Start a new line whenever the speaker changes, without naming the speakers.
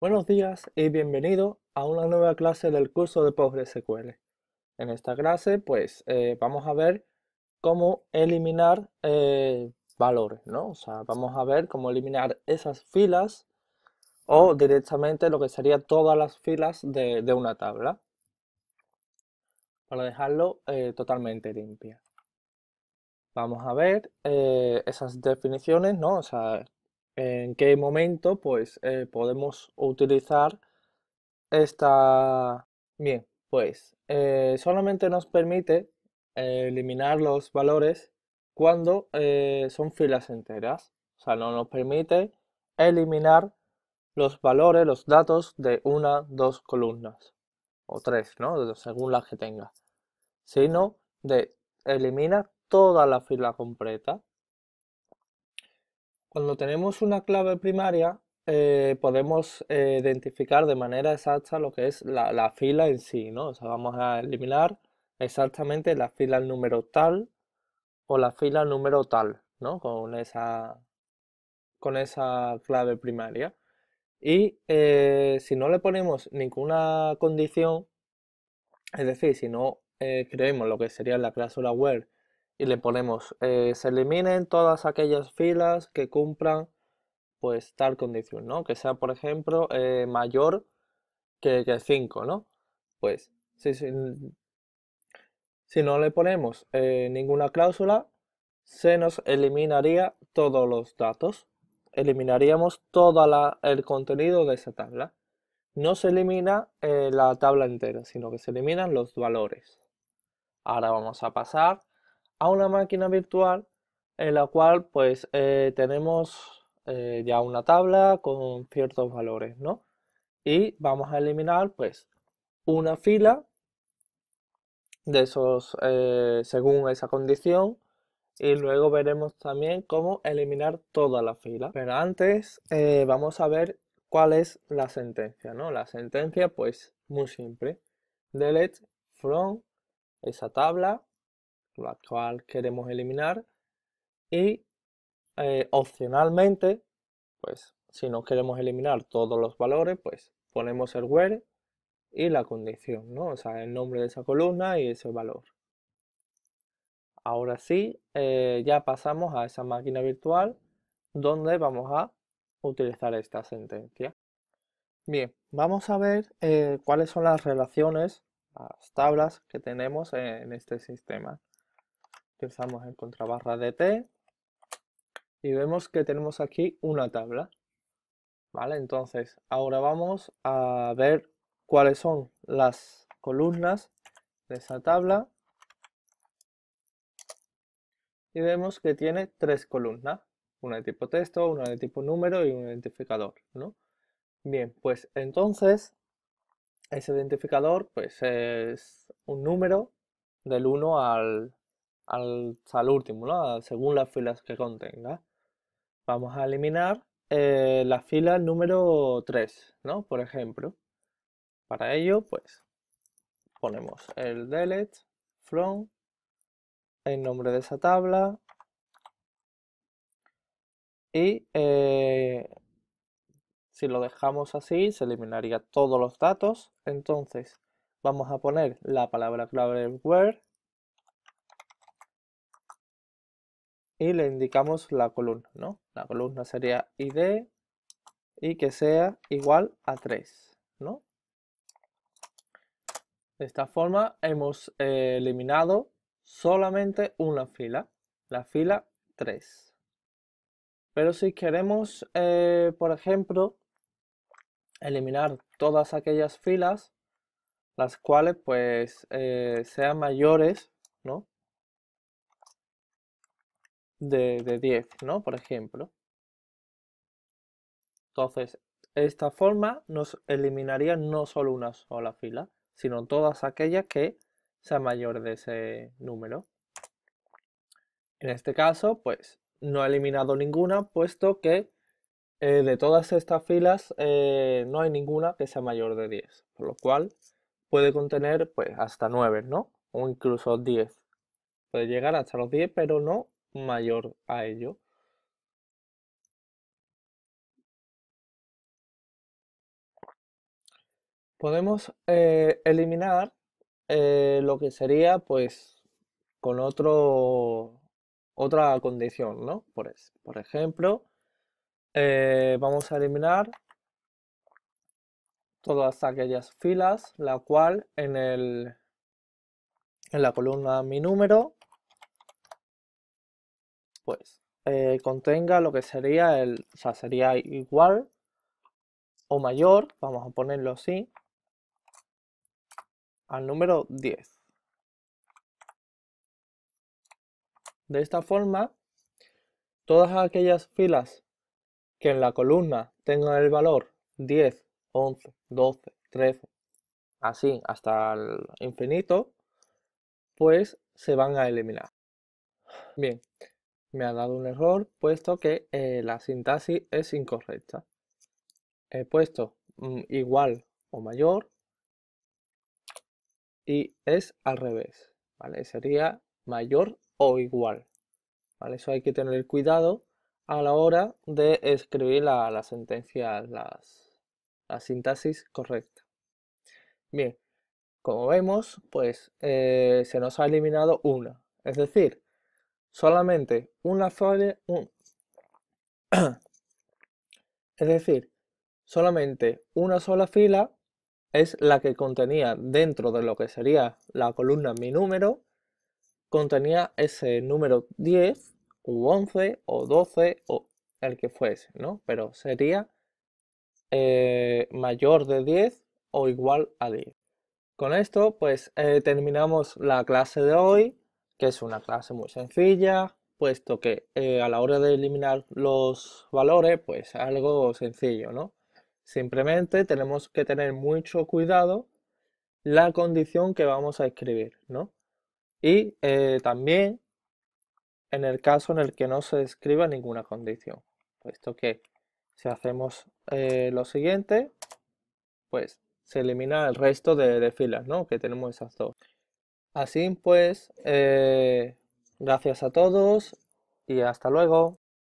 Buenos días y bienvenido a una nueva clase del curso de PostgreSQL. En esta clase pues eh, vamos a ver cómo eliminar eh, valores, ¿no? O sea, vamos a ver cómo eliminar esas filas o directamente lo que sería todas las filas de, una tabla para dejarlo eh, totalmente limpia. Vamos a ver esas definiciones, ¿no? O sea, en qué momento pues eh, podemos utilizar esta... Bien, pues eh, solamente nos permite eh, eliminar los valores cuando son filas enteras. O sea, no nos permite eliminar los valores, los datos de una, dos columnas. O tres, ¿no? Según las que tenga. Sino de eliminar toda la fila completa. Cuando tenemos una clave primaria, eh, podemos eh, identificar de manera exacta lo que es la, fila en sí, ¿no? vamos a eliminar exactamente la fila número tal o la fila número tal, ¿no? Con esa, con esa clave primaria. Y eh, si no le ponemos ninguna condición, es decir, si no creemos lo que sería la cláusula where y le ponemos eh, se eliminen todas aquellas filas que cumplan pues tal condición, ¿no? Que sea, por ejemplo, eh, mayor que, 5, ¿no? Pues si, si, no le ponemos eh, ninguna cláusula, se nos eliminaría todos los datos. Eliminaríamos todo el contenido de esa tabla. No se elimina la tabla entera, sino que se eliminan los valores. Ahora vamos a pasar a una máquina virtual en la cual pues eh, tenemos eh, ya una tabla con ciertos valores, ¿no? Y vamos a eliminar pues una fila de esos eh, según esa condición y luego veremos también cómo eliminar toda la fila. Pero antes vamos a ver cuál es la sentencia, ¿no? La sentencia pues muy simple. Delete from esa tabla la cual queremos eliminar. Y eh, opcionalmente, pues si no queremos eliminar todos los valores, pues ponemos el where y la condición, ¿no? O sea, el nombre de esa columna y ese valor. Ahora sí, eh, ya pasamos a esa máquina virtual donde vamos a utilizar esta sentencia. Bien, vamos a ver eh, cuáles son las relaciones, las tablas que tenemos en este sistema en en contrabarra de T y vemos que tenemos aquí una tabla. ¿Vale? Entonces, ahora vamos a ver cuáles son las columnas de esa tabla. Y vemos que tiene tres columnas, una de tipo texto, una de tipo número y un identificador, ¿no? Bien, pues entonces ese identificador pues es un número del 1 al al último, según las filas que contenga. Vamos a eliminar eh, la fila número 3, ¿no? por ejemplo. Para ello, pues ponemos el delete from el nombre de esa tabla y eh, si lo dejamos así se eliminaría todos los datos entonces vamos a poner la palabra clave where y le indicamos la columna, ¿no? La columna sería ID y que sea igual a 3, ¿no? De esta forma hemos eh, eliminado solamente una fila, la fila 3. Pero si queremos, eh, por ejemplo, eliminar todas aquellas filas, las cuales pues eh, sean mayores, ¿no? de, 10, ¿no? Por ejemplo. Entonces, esta forma nos eliminaría no solo una sola fila, sino todas aquellas que sea mayor de ese número. En este caso, pues no he eliminado ninguna, puesto que eh, de todas estas filas eh, no hay ninguna que sea mayor de 10, por lo cual puede contener pues hasta 9, ¿no? O incluso 10. Puede llegar hasta los 10, pero no mayor a ello. Podemos eh, eliminar eh, lo que sería pues con otro otra condición, ¿no? Por, ejemplo, eh, vamos a eliminar todas aquellas filas la cual en, el, en la columna mi número pues eh, contenga lo que sería el, o sea, sería igual o mayor, vamos a ponerlo así, al número 10. De esta forma, todas aquellas filas que en la columna tengan el valor 10, 11, 12, 13, así hasta el infinito, pues se van a eliminar. Bien, me ha dado un error puesto que eh, la sintaxis es incorrecta. He puesto mm, igual o mayor y es al revés, ¿vale? Sería mayor o igual, ¿vale? Eso hay que tener cuidado a la hora de escribir la, sentencia, la sintaxis correcta. Bien, como vemos, pues eh, se nos ha eliminado una, es decir, solamente una sola... es decir, solamente una sola fila es la que contenía dentro de lo que sería la columna mi número, contenía ese número 10 u 11 o 12 o el que fuese, ¿no? Pero sería eh, mayor de 10 o igual a 10. Con esto pues eh, terminamos la clase de hoy que es una clase muy sencilla, puesto que eh, a la hora de eliminar los valores, pues algo sencillo, ¿no? Simplemente tenemos que tener mucho cuidado la condición que vamos a escribir, ¿no? Y eh, también en el caso en el que no se escriba ninguna condición, puesto que si hacemos eh, lo siguiente, pues se elimina el resto de, de filas, ¿no? Que tenemos esas dos. Así pues, eh, gracias a todos y hasta luego.